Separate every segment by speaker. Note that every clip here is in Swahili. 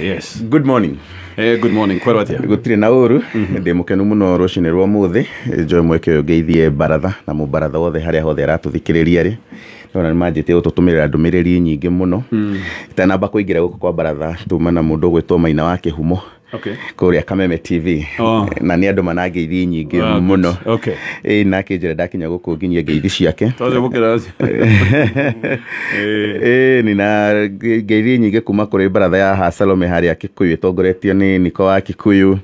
Speaker 1: yes. good morning Eh, good morning kwerwo atia
Speaker 2: gutire na uru ndi mukenu muno rucine rwa muthi njoe mweke uyu ngeithie baratha na mubaratha wothe a hothe aratuthikiriria ri ona nä tie gå tå tå mä rä ra ndå mä rä ri nyingä må no hmm. itanamba kå ingä ra gå kwa baratha tuma na må ndå å gwä two maina wa kä humo
Speaker 1: rä
Speaker 2: a kameme tv oh. na nä andå mana ngeithi nyingä ah, må no okay. e, na akä njä ndakinya gå kå nginyia ngeithi ciake e, nina ngeithi nyingä kuma kå rä mbaratha ya hasalome harä a kä kå yå tongoretio nä niko wa kä kå yå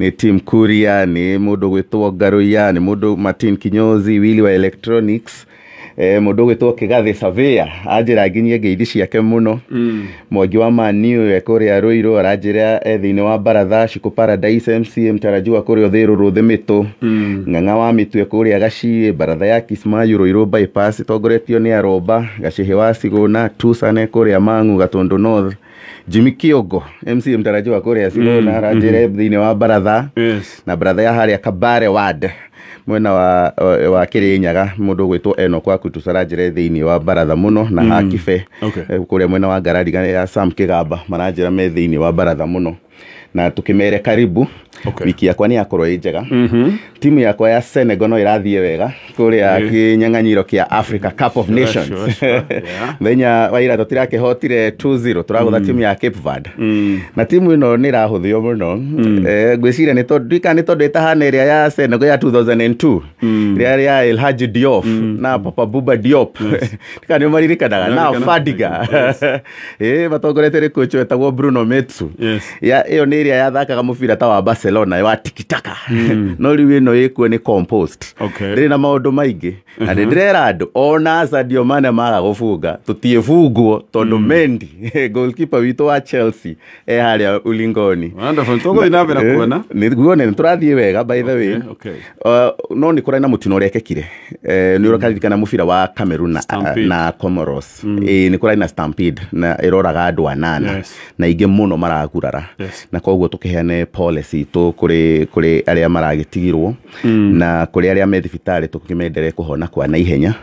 Speaker 2: nä tim kuria nä må ndå gwä two ngarå ya nä må ndå martin kinyozi wili wa electronics Eh, mundu ugitwo kigathi savia ra nginyie ngeithi ciake muno mm. mwangi wa maniu e kuria ruiru aranjira e eh, thiini wa baratha ciku paradise thä rå rå thä mä mitu ng'ang'a wa rä a gaci baratha ya rå irå bypass itongoretio ni aromba gacihi wa ciguna tusane kuria mang'u gatundu north jimi kiogo mc mtarajiwa kå cirona mm, aranjä mm. thä wa baratha yes. na baratha ya harä a kabare wad mwena wa, wa, wa kä rä nyaga må ndå gwätwo enokwa kutusaranjä thä inä wa baratha må no na mm. hakibe okay. Eh, kå rä a mwena wa ngarariga ya sam kä gamba maranjä ra me thä inä wa baratha må no na tå kä mere karibu okay. wiki yakwa nä yakorwo ä njega mm -hmm. timu yakwa ya senego no ä rathiä wega kå rä a kä nyang'anyiro kä a africa cup of nations thenya wa ira tå tirakä hotire tå ragå tha mm. timu ya cape vard mm. na timu ä no nä rahå thio må no mm. eh, ngwä ciria ndika nä tondå ä tahana ä rä a ya senego ya 2002 rä a rä a elhaji diof na papa buba diop ndika nä maririkanaga na fadiga eh, matongoretie rä kå etagwo bruno metsu ä yo nä ä rä a yathakaga må bira ta wa barcelona Barcelona wa tikitaka mm. no rä u ä no ä kuo nä rä na maå maingi maingä na nä uh-huh. ndä rera andå ona Sadio Mane maga gå tutie tå tiä mendi goalkeeper witå wa Chelsea e ulingoni wonderful to go harä kuona ni guone ni tå wega by the way okay uh, no ni kurai na mutino rekekire eh, nä å mm. rakaririkana mufira wa Cameroon na Comoros nä ni kurai na stampede na ä roraga andå anana na ingä muno no maragurara na koguo tå kä policy to kuri kuri rä arä a na kuri rä me thibitari tå kä mendere kwa ah, na ihenya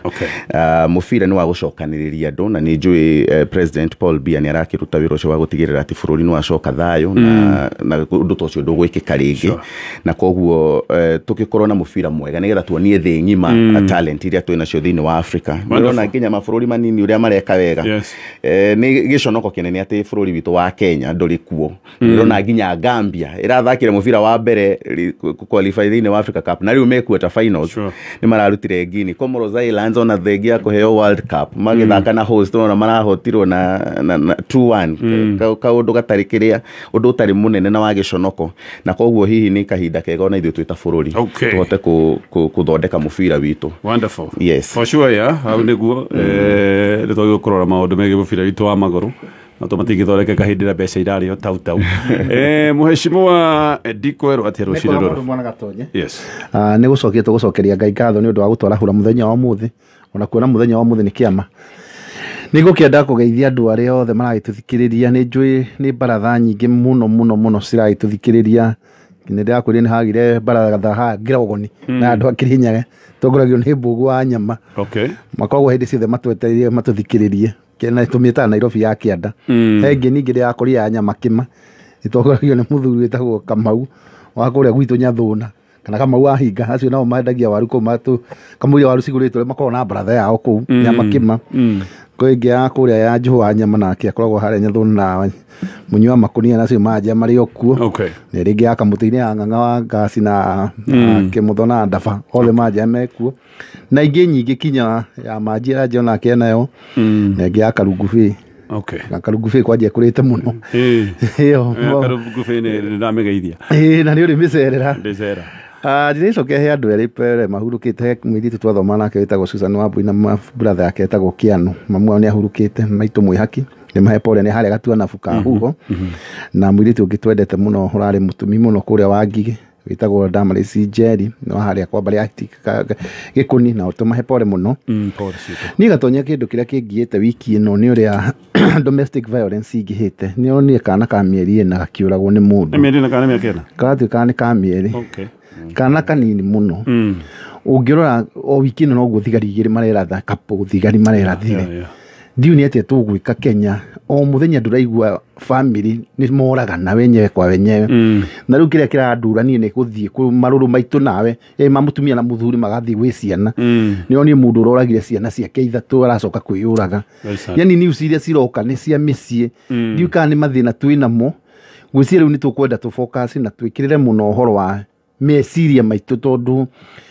Speaker 2: bira nä wa gå cokanä rä ria andå na nä njå president paul bia nä arakä ruta wä ra å cio wa gå tigä rä ra wacoka thayå na å hmm. ndå ta å cio ndå gå na koguo eh, tå gä korwo na må bira mwega nä getha tuonie thä ng'ima hmm. talent iria twä nacio thä inä wa africa nä rona nginya mabå manini å rä mareka wega eh, nä gä conoko kä nene atä bå rå ri witå wa kenya ndå rä kuo nä hmm. rona nginya gambia ä rathakire må mubira wa mbere qualify thini wa Africa Cup na riu mekueta finals sure. ni mararutire ngini Comoros Islands ona thengia kuheo World Cup magithaka mm. na host ona marahotirwo na, na, 2-1 mm. kaundu ka gatari kiria undu tari munene na wa giconoko na koguo hihi ni kahinda kega ona ithuĩ twĩ ta
Speaker 1: bũrũri okay.
Speaker 2: tuhote kũthondeka witu wonderful yes.
Speaker 1: for sure ya yeah. hau mm. eh ndo yokorora maũndũ megiĩ mũbira witũ wa magũrũ no tå matingä kahä ra mbeca irarä o tau tau eh, må hecimwa ndikwerwo atä rå cirä rå
Speaker 3: ah, nä gå cokie tå gå cokeria ngai ngatho nä å ndå wa gå twara hura må thenya wa må thä ona kuona må thenya wa må thä nä kä ama nä gå kä kå geithia andå arä othe maragä tå thikä rä ria nä njå nä mbaratha nyingä må no må no må no ciragä tå thikä rä ria nä ndärakwä rä nä hagire mbaratha ha ngirogoni na hmm. andå akä rä nyage tongoragio nä mbågu wa nyama makoragwo hä ndä ciothe matwetereire matå thikä rä rie na tå nairobi ya kä anda
Speaker 1: mm. hengä
Speaker 3: ningä rä yakå rä ya nyama kä ma ä tongoragio nä må thuri wä tagwo kamau wakå rä a gwitå nyathå na kana kama wahinga acio nao mendagia waru kå matu kamå waru cigå rä makoragwo na bratha yao kå u mm. mm. ya makä kwä ngä ya kå rä a ya njå nyama nake akoragwo harä nyethå na mũnyua makonia nacio manja marä o kuo nä rä ngä ya kamå tä-inä ya ng'ang'a wa ngaci na kä må tho na ndaba othe manja mekuo na ingä nyingä kinya ya manji anje onake enayo mm. na ingä ya karungubä okay. na karungubä kwanjia kå rä te må no
Speaker 1: karungubä nä ndamä geithia na nä å rä mä cerera
Speaker 3: Ah, njĩra icio ũkĩhe andũ erĩ pere mahurũkĩte he mũirĩtu twathoma nake wĩtagwo Susan Wambui na buratha yake etagwo Kianu mamu ao nĩ ahurũkĩte maitũ Mwĩhaki nĩ mahe pore nĩ harĩa gatuanabu ka mhm, huho mhm. na mũirĩtu ũngĩ twendete mũno ũrarĩ mũtumi mũno kũrĩa wa ngigĩ wĩtagwo Damaris jeri no harĩa kwamba rĩa gĩkũni nao tũmahe pore mũno mm, niĩ gatonyia kĩndũ kĩrĩa kĩngĩĩte wiki ĩno nĩ ũrĩa domestic violence ingĩhĩte nĩ onire kana ka mĩeri ĩna gakĩũragwo nĩ mũndũ
Speaker 1: mĩeri ĩna kana mĩaka
Speaker 3: ĩna kana nĩ ka mĩeri kana kanini muno ungirora mm. o wiki no noguo thigari igiri mareratha kapo thigari marerathire ndiu nä atä a ka kenya o må thenya ndå raigua bamä nä moragana wenyewe kwa wenyewe mm. na rä u kä rä a kä randuranie nä gå thiä marå rå maitå nawe e, ma må tumia na må thuri magathiä gwä ciana mm. nä onie må ndå å roragire ciana ciake ithatå aracoka kwä yå raga yani niuci iria ciroka nä cia mä ciä ndiu kana nä mathä na twä namo gwä cia rä u nä tå kwenda tå na twä kä rä re må no å horo wa meciria maitå tondå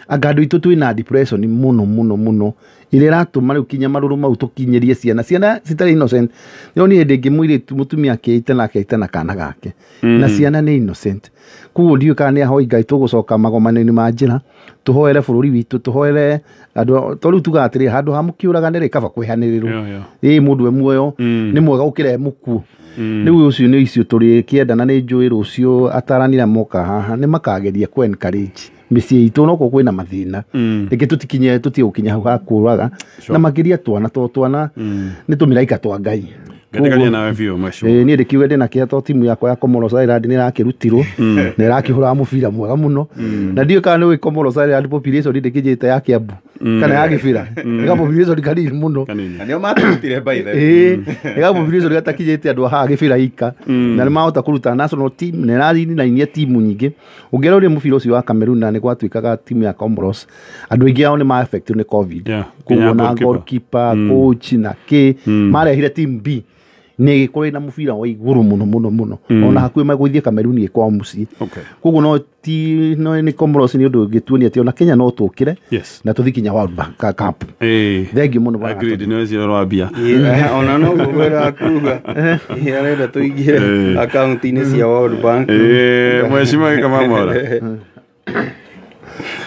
Speaker 3: anga andå aitå twä na depression må no må no må no ire ratuma riu kinya maruru mau tukinyirie ciana ciana citari innocent yo ni hindi ngi muiritu mutumia akiitana akiitana kana gake na mhm. ciana ni innocent kuguo ndiu kana ni ahoi tu tugucoka magomano-ini ma njira tuhoere bururi witu tuhoere andu to riu tugaga atiri handu ha mukiuragane ri kaba kwihanirirwo ii mundu e muoyo mm. ni mwega gukira e mukuo mm. riu ucio ni icio turi kienda na ni njui rucio ataranira moka haha ni makageria ku encourage micie itu noko mm. na mathina ringi tutikinye tutie kinya hau hakuraga na ria twana to twana mä mm. raika twa ngai
Speaker 1: niä
Speaker 3: ndä kiuge ndä na kä heto timu yakwa ya komorosa nä rakä rutirwo mm. na hå raga må bira mwega må no na ndiå kana nä gä komorosa ndä kä njä te ya kä ambu Mm. kana ya gä bä ra ä mm. gapå birizo rikanini må no nä
Speaker 2: matutire mbaithe ä eh,
Speaker 3: mm. rigatakinyä te andå aha gä bä ra ika na nä mahota kå ruta national team na timu nyingä å ngä rorie må bira å cio wa cameroon na nä gwatuä kaga timu ya comoros andå aingä ao nä maeffectio nä covid koguo na golkipa coach na kä marehire team b nä gä korä na må bira wa igå rå må no må no må no mm. ona hakuä magå ithiä kameruni gä kwao må ciä koguo no ti no nä komoros nä å ndå ngä tuonia atä ona kenya no tå kä re na tå thikinya thengiå
Speaker 1: må noambia ona no noguo gwä
Speaker 4: akuga arenda tå ingä re akaunti-inä cia mm. world bank mwecimagä kamamora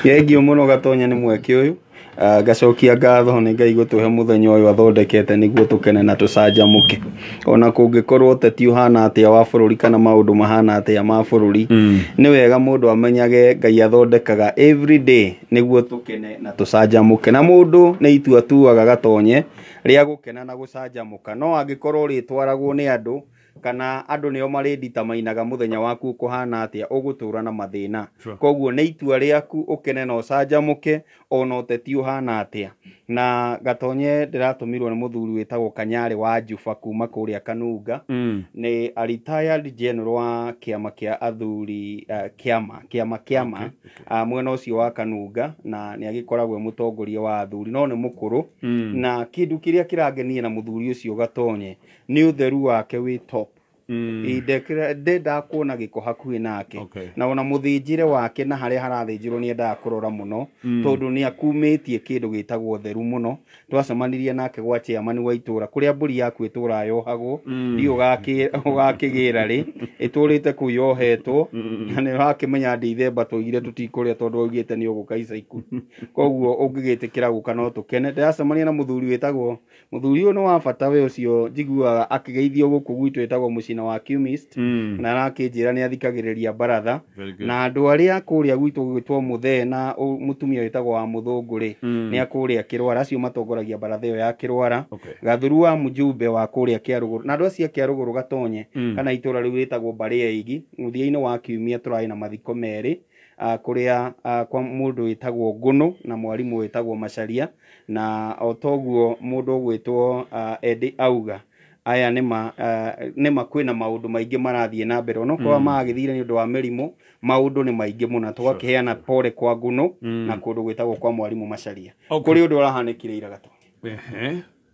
Speaker 4: thengiå må no gatonya nä mweke å yå Ah, ngacokia ngatho nä ngai gå tå he må thenya å yå athondekete nä guo tå kene na tå canjamå ke ona kå ngä korwo ũteti å hana atä a wa bå rå ri kana maå ndå mahana atä a ma bå rå ri mm. nä wega må ndå amenyage ngai athondekaga nä guo tå kene na tå canjamå ke na må ndå nä itua tuaga gatonye rä a gå kena na gå canjamå ka no angä korwo rä twaragwo nä andå kana andå nä o marä mainaga må thenya waku kå hana atä a å gå tå ra na mathä na sure. koguo nä itua rä aku å kene na å canjamå ke ona ũtetiũhana atĩa na gatonye ndĩratũmirwo ni muthuri wĩtagwo kanyarĩ wa njuba kuma kuria kanunga mm. ni a retired general wa kiama kia athuri uh, kiama kiama kiama okay, okay. uh, mwena ucio wa kanunga na ni agĩkoragwo e mutongoria wa athuri no ni mukuru
Speaker 1: mm. na
Speaker 4: kindu kiria kirangenie na muthuri ucio gatonye ni utheru wake wĩ top de mm. da kuona giko hakuhi nake na ona muthinjire wake na harĩa harathĩnjĩrwo nĩ endaga kũrora mũno mm. tondu ni akumetie kindu gitagwo theru muno twacemanirie nake gwa chairman wa itũra kũrĩa mbũri yaku ĩtũra yohagwo mm. ndi ũgakĩgĩra rĩ ĩtũrĩte kũu yohetwo na nĩ ũrakĩmenya ndĩithemba tũire tũtikũrĩa tondũ augĩte nĩ ũgũka ica iku koguo ũngĩgĩtĩkĩra gũka no tũkene ndĩracemania na mũthuri wĩtagwo mũthuri ũyũ nĩ wa bata we ũcio njiguaga akĩgeithio gũkũ gwitũ ĩtagwo mũci mucina wa Qmist mm. na arakĩnjĩra ni athikagĩrĩria baratha na andu arĩa kũrĩa gwitũ gwitwo muthe na mutumia wĩtagwo wa mũthũngũ rĩ mm. nĩ akũrĩa kĩrwara acio matongoragia baratha ĩyo ya kirwara okay. gathuru wa mujube wa kuria kiaruguru na andu acio kiaruguru gatonye mm. kana itura rĩu rĩtagwo mbarĩ ya igi mũthia-inĩ wa kiumia tũrarĩ na mathiko merĩ Uh, kũrĩa uh, kwa mũndũ wĩtagwo ngunu na mwarimũ wetagwo macaria na otoguo toguo mũndũ uh, edi auga aya nä ma eh, kwä na maå ndå maingä marathiä na mbere onokorwo mm. thire nä å ndå wa mä rimå maå ndå nä maingä må na tågakä heana pore kwa ngå nå mm-hmm. na kå ndå gwä tagwo kwa mwarimå macaria kå rä å ndå å rahanä kire re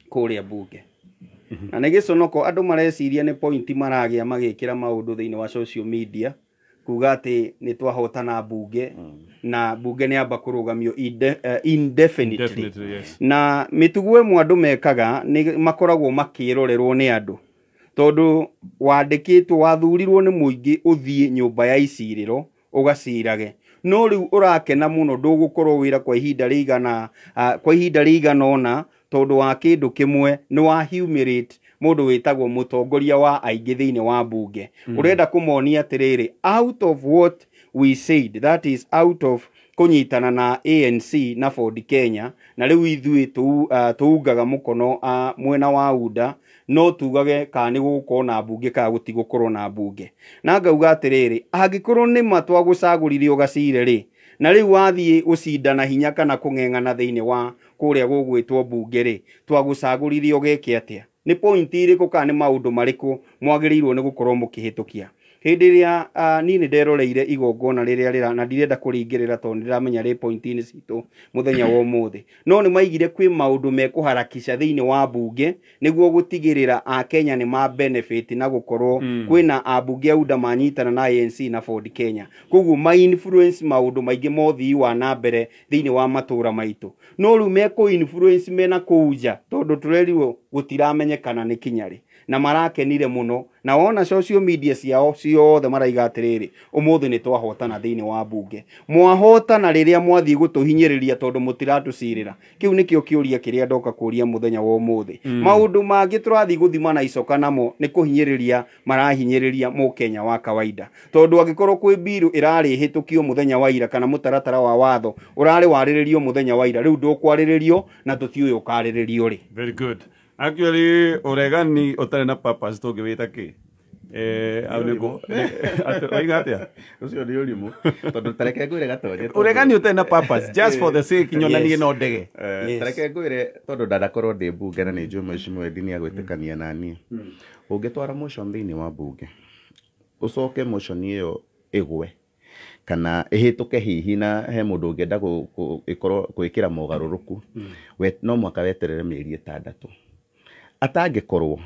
Speaker 4: kå rä a mbunge na nä gä conoko andå mareciria nä pointi maragä a magä kä ra maå ndå thä inä wa social media kuga atä nä twahotana mbunge mm. na mbunge nä amba kå rå gamio na mä tugo ä mwe andå mekaga nä makoragwo makä rorerwo nä andå tondå wandä kä wathurirwo nä må ingä å thiä nyå mba ya icirä ro å gacirage no rä u å rakena må no ndå gå korwo wä ra kwa ihinda rä igana uh, ah, kwa ihinda rä igana ona tondå wa kä ndå kä mwe nä wahiumä mundu witagwo mutongoria wa aingi thĩinĩ wa mbunge mm. urenda kũmonia atiriri out of what we said that is out of kunyitana na ANC na Ford Kenya na riu ithuĩ ah, tũungaga uh, mũkono uh, mwena wa UDA no tugage ka ni gũgũkorwo na mbunge kana gũtigũkorwo na mbunge na ngauga atiriri angĩkorwo ni matwa twagũcagũrire gacire ri na rĩu wathiĩ gũcindana hinya kana kũng'eng'ana thĩinĩ wa kuria gugwitwo mbunge ri twagũcagũrire ũgeke atia nĩ pointi irĩkũ kana nĩ maũndũ marĩkũ mwagĩrĩirwo nĩ gũkorwo mũkĩhĩtũkia hindi ĩrĩa uh, niĩ nĩ nderoreire igongona rĩrĩa rira na ndirenda kũringĩrĩra tondũ ndiramenya rĩ point ni citũ muthenya wa ũmũthĩ no ni maigire kwĩ maũndũ mekũharakica thini wa mbunge gutigirira hmm. a Kenya ni ma benefit na gukorwo mm. na ambunge auda manyitana na anc na ford kenya koguo ma influence maundu maingi mothi wa na mbere thĩinĩ wa matura maitũ no rĩu mekũ influence mena kũu nja tondũ tũrerirwo gũtiramenyekana ni kinyari na marakenire muno na wona social media ciao ciothe maraiga atiriri umuthi ni twahotana thini wa bunge mwahotana riria mwathi gutuhinyiriria tondu mutiratu mutiratucirira kiu nikio kiuria kiria ndoka kuria muthenya wa umuthi mm. maundu mangi turathi guthima na icoka namo ni kuhinyiriria marahinyiriria Kenya wa kawaida tondu angikorwo kwi biru irari hitukio muthenya wa ira kana mutaratara wa watho urari wariririo muthenya wa ira riu ndukwariririo na tutiuĩ ukariririo ri
Speaker 1: very good Actually, Oregani otarena papas to limo. ki. aigatia
Speaker 2: ucio nä å rimå tondå tareke ngwä re Just for the å que yo no ndege eh, tareke ngwä re tondå ndanakorwo ndä mbunge na nä njå mecimwendi nä agwä tä kania naniä å hmm. ngä twara thä inä wa mbunge å coke ä yo ĩgwe kana ĩhĩtũke hihi na he mũndũ ũngĩenda ĩkorwo gwĩkĩra mogarũrũku hmm. no mwaka weterere ä tandatå atangĩkorwo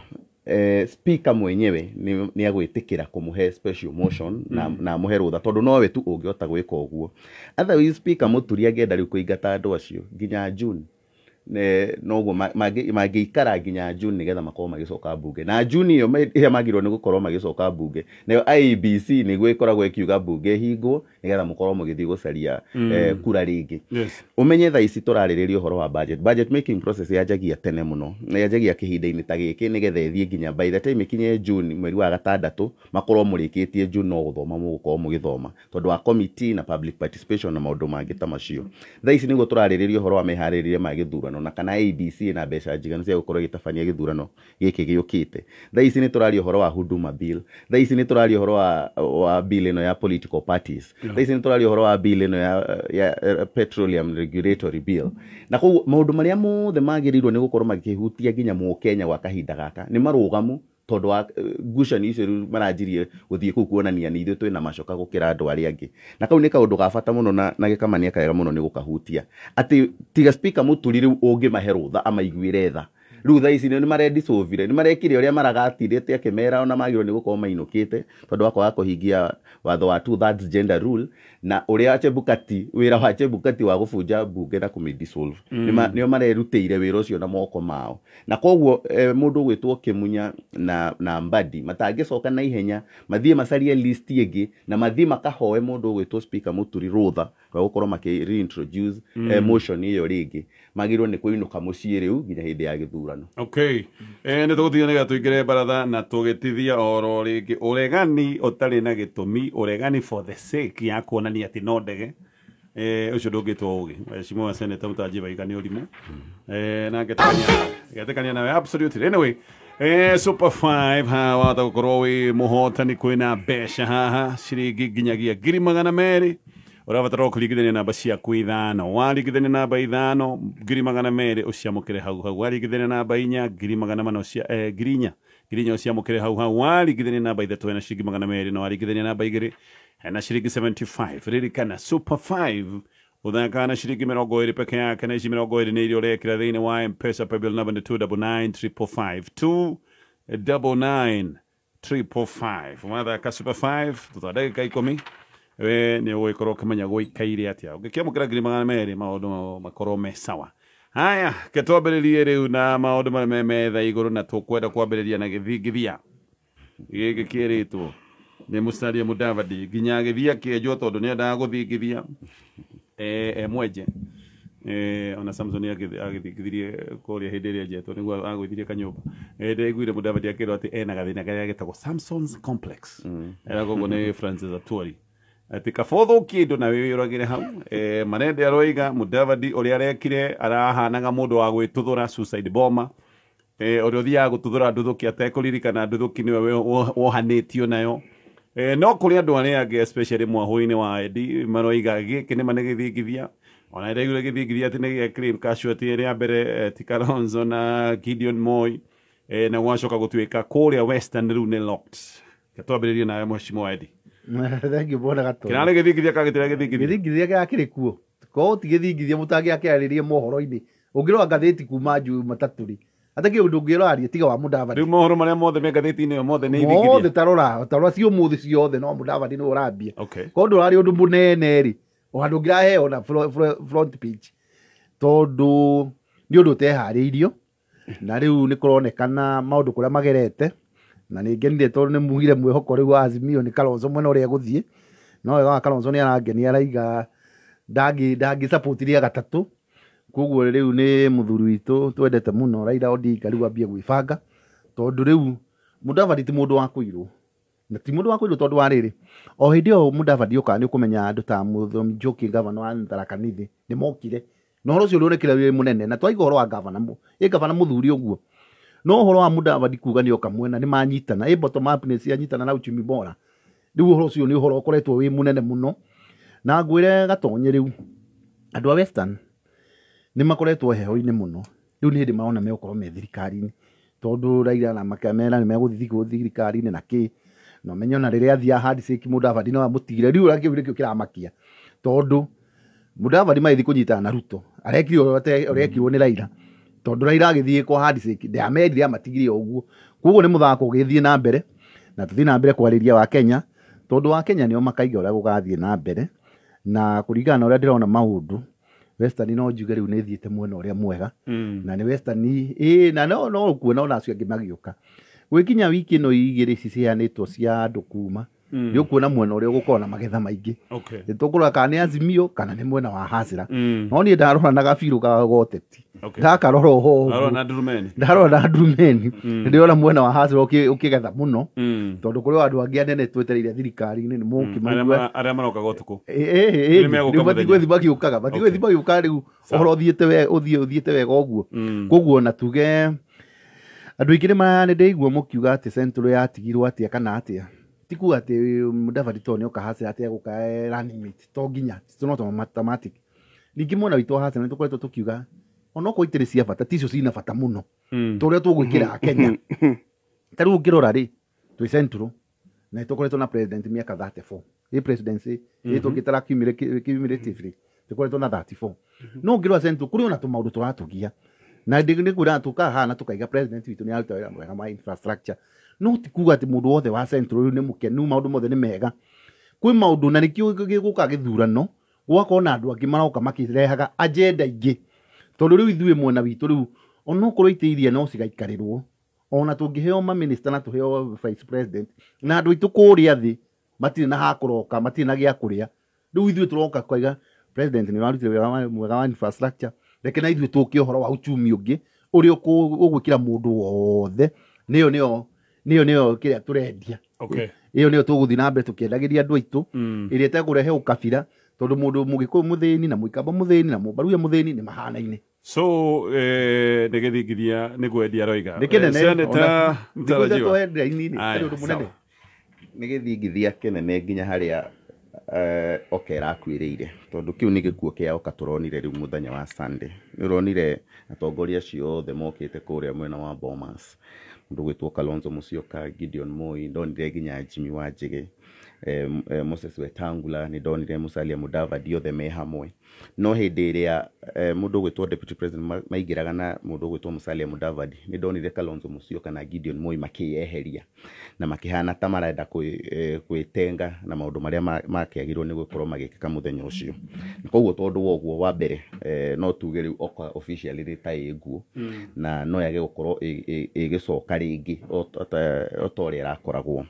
Speaker 2: eh, speaker mwenyewe nĩ ni, agwĩtĩkĩra kũmũhe special motion mm-hmm. na, mm. na amũhe rũtha tondũ nowe tu ũngĩhota gwĩka ũguo otherwise speaker mũturi angĩenda rĩu ingata andũ acio nginya June noguo ikara nginya June getha makorwo magĩcoka mbunge na June ĩyo ĩrĩa magĩrĩirwo nĩ gũkorwo magĩcoka mbunge nayo IEBC nĩguo ĩkoragwo ĩkiuga mbunge hingwo nigetha mukorwo mugithii gucaria mm. eh, kura ringi umenye thaa ici turarĩrĩria uhoro wa budget budget making process yanjagia tene mũno yanjagia kihinda-ini ta giki nigetha ithie nginya by the time ikinye June mweri wa gatandatu makorwo mũrĩkĩtie June no gũthoma mũgũkorwo mugithoma tondu wa committee na public participation na maũndũ mangi ta macio thaa ici nĩguo tũrarĩrĩria uhoro wa meharĩrĩria ma githurano na kana ABC na mbeca njiganu cia gũkorwo gĩtabania githurano giki giukite thaa ici ni tũraria uhoro wa Huduma bill thaa ici ni tũraria uhoro wa, wa bill ino ya political parties licensitoria å horo wa bill no ya, ya petroleum regulatory bill na koguo maundu maria mothe magirirwo ni gukorwo magikihutia nginya mukenya gwa kahinda gaka ni marugamu tondu wa eh, ngucanio icio gå thiä kå u kuonania na ithuĩ twĩna macoka ra andå arĩa angä na kau nĩ kaũndũ ga bata mũno na gĩkamania kega mũno nĩ gũkahutia atĩ tiga spika mũturi rĩu ũngĩmahe rũtha amaiguĩre tha riu thaa ici nĩ marendicũvire nĩ marekire ũrĩa maragatindĩte akĩmera ona magĩrĩirwo nĩ gũkorwo mainũkĩte tondũ wakorwa kũhingia watho wa two thirds gender rule na ũrĩa chebukati wira wa chebukati wa gũbunja mbunge na kũmĩdissolve mm. nĩo marerutĩire wĩra ũcio na moko mao na koguo eh, mũndũ ũgwĩtwo kĩmunya na, na mbadi matangĩcoka na ihenya mathiĩ macarie list ĩngĩ na mathiĩ makahoe mũndũ ũgwĩtwo speaker mũturi rũtha rwa gũkorwo
Speaker 1: makĩ reintroduce eh, mm. eh, motion
Speaker 2: ĩyo rĩngĩ magirwo ni kuinuka inå riu må ciä nginya hä ya
Speaker 1: githurano okay. eh, nä tå gå tigane ga tå ingä baratha na tå gä oro ringi uregani å na gitumi uregani for the sake ya kuonania ati no ndege å cio ndå ngä two å gä cimwa seneta må tanjivaiga nä å rimå eh, na ngetekania nawe absolutely anyway Eh, super 5 hawa ta gå korwo wä må hotani kwä na mbeca haha ciringi nginyagia ngiri magana merä uravatara okuligithania namba ciaku ithano warigithania namba ithano ngiri magana meri uciamukire hau hau warigithania namba inya ngiri magana mana eh, ngiri inya ngiri inya uciamukire hau hau warigithania namba ithatu hena ciringi magana meri na warigithania namba igiri hena ciringi 75 ririkana super 5 uthakaga na ciringi mĩrongo ĩrĩ peke yake na ici mĩrongo ĩrĩ nĩ iria ũrekĩra thĩinĩ wa mpesa paybill number nĩ 299 299 triple five wathaka super five tutha ndagĩka ikũmi we ni å gä korwo å kä menya gå ikaire atä a å ngä kä amå kä ra ngiri magana merä maå ndå makorwo me sawa haya ke twambä rä rie rä u na maå ndå marä me metha igå rå na tå kwenda kwambä rä ria na gä thia gä gä kä rä two nä må caria må davadi nginya gä thia kä enjwo tondå nä endaga gå thingithia e, e mwenje Eh, ona Samson agithithirie kuria hindi iria njetwo niguo agwithirie kanyumba hindi e, iguire mudavadi akirwo ati ena gathina karia gitagwo Samson's complex era koguo ni Francis Atwori atä kabotho kä ndå na wä wä ragä hau e, manende aroiga mudavadi å rä a arekire arahanaga må ndå wa gwä tå thå ra boma eh, å rä a å thiaga gå tå thå ra ndå thå ki atekå ririkana ndå thå ki nä we wohanä nayo e, no kå rä andå arä angä especially mwahå-inä wa edi maroiga gä kä nä ma nä gä thingithia ona iraigure gä thingithia atä nä gä casualty ä rä a mbere eh, tikalonzo na gideon moy e, na gwacoka gå tuä ka kå rä a western rä u nä locked katwambä rä rie nawe mwacimo wa endi
Speaker 3: thengiå gä
Speaker 1: thingithia tä rä a gä thingithia gä
Speaker 3: thingithia gä akä rä kuo korwo ti gä thingithia må tangä akä arä rie mohoro-inä å ngä kuma
Speaker 1: atä kä ndå ngä tiga wa må rä u mohoro marä a mothe me ä mothe
Speaker 3: tarora tarora må thä ciothe no må nä rambia korwo ndå rarä å ndå må ona ndå ngä tondå nä å ndå å teharä irio na rä u nä kå ronekana maå ndå kå rä a magerete na nä ngenire tondå nä mugire mwä hoko rä u azimio nä kalonzo mwena å rä a gå thiä no wega kalonzo karonzo nä arangenia araiga ndangä gatatå koguo rä u nä må thuri witå twendete må no raira odinga rä u ambie gwä banga tondå rä u må ndavadi må ndå wa kå irwo na ti må ndå wa kå irwo tondå wa rä o hä ndä ä yo må ndavadi å kana nä å kå menya andå ta må njoki ngavana wa ndaraka nithä nä mokire na horo å cio rå nekire wä må nene na twaiga horo wa ngavana ä ngavana må thuri å guo no horo wa mudavadi kuga nä oka mwena nä manyitana e bottom up ni sia cianyitana na uchumi bora ni horo sio ni horo å koretwo wä må muno na ngwä gatonye riu andu a western ni makoretwo heho inä muno riu ni hindi maona hä me thirikari-inä tondu raira na makamera nä megå ku thirikari-inä na ki no menyo na riria thia hard sick muda må dino no amå tigire rä kiu å rangä nä kä o kä ramakia tondå må na ruto ore ore kiwo ni raira mm -hmm tondu raira thiä kwa handshake ndiamerire amatigire guo koguo ni muthako ugithie na mbere na tuthie na mbere ria wa Kenya tondu wa Kenya nio makaiga uria gugathie na mbere na kuringana na uria ndirona maundu Western no njuge riu ni te mwena uria mwega mm. na ni Western ii na no no kuona ona acio angi magiuka gwikinya wiki no igiri ciciheanitwo cia andå kuma Mm. nä å kuona mwena å rä a å gå korwo na magetha maingä nä tå kå rora kana nä azimio kana nä mwena wa hasira mm. no niä ndarora na gabirå gagoteti ndakarora oho ndarora na ndurumeni nä ndä rona mwena wa hasira å kä getha må no mm. tondå kå rä o andå angä anene twetereire thirikari-inä nä må kä
Speaker 1: marokaga å tukå matigwä thi magä
Speaker 3: å kaga matigwä thi magä å kaga rä u å thiäte wega å guo koguo na tuge andå aingä nä maya nä ndäiguo må kiuga atä centrå yatigirwo atä a kana atä a tikuga atä må ndabarito nä åkahacä atä egåka eh, to nginya no to mathematic ningä mwena witå wa nä tå koretwo tå kiuga onokorwo itirä cia bata ticio cina bata må no hmm. ta å rä a tå gå ä kä ra akenya hmm. hmm. ta rä u å ngä rora rä twä centro na nä tå koretwo na president mä aka thate fo ä presidency ä tå ngä tara cumulatively tå koretwo na thate fo no å ngä rora centro kå rä ona tå maå ndå tå ratå gia na nä kå ra tå kahaha na tå kaiga president witå nä aruta wä ra mwega ma infrastructure no ti kuga atä må ndå wothe wa central nä må kenu maå mothe ni mega kwä maå na nä kä gå ka gä thurano na andå angi maroka makirehaga agenda ingi ingä tondå ithwe u ithuä mwena witå rä u onokorwo itä no sigaikarirwo ona tå ngä heo maminista na tå heo vice president na andå aitå kå rä a thä na hakå roka matirä na gä a kå rä a kwaiga president ni warutire wä mwega wa infrastructure reke na ithuä tå ke å horo wa uchumi ungi uri å rä a å gå kä wothe nä yo niyo niyo kiria turendia okay iyo niyo tuguthii na mbere tukiendagiria andu aitu iria mm. itegurehe ukabira tondu mundu mugikuyu muthini na muikamba muthini na mubaruya muthini ni mahanaine
Speaker 1: so nä gä thingithia nä gwendia roiga nä känenenä
Speaker 2: gä thingithia nene nginya harä a eh, oka ärakuä rä ire tondå kä u nä gä kuo kä aoka tå ronire rä u må thenya wa sunday å ronire atongoria ciothe mokite kuria mwena wa bomas ndu gwitwo kalonzo ka gideon moi ndonire nginya jimi wa njige eh, eh, moses wetangula nä ndonire må caria må othe me hamwe no hä ndä ä rä a eh, må ndå å gwä two maingä raga na må ndå å gwä two må caria nä ndonire kalonzo må cio kana gideon moi makä yeheria na makä hana ta marenda kwä eh, tenga na maå ndå marä a makä agä rwo nä gå korwo magä kä ka må thenya å cio koguo tondå woguo wa mbere eh, no tuge rä u oka rä ta ä nguo mm. na no yage gå korwo ä gä coka rä ngä o ta å rä a ä rakoragwo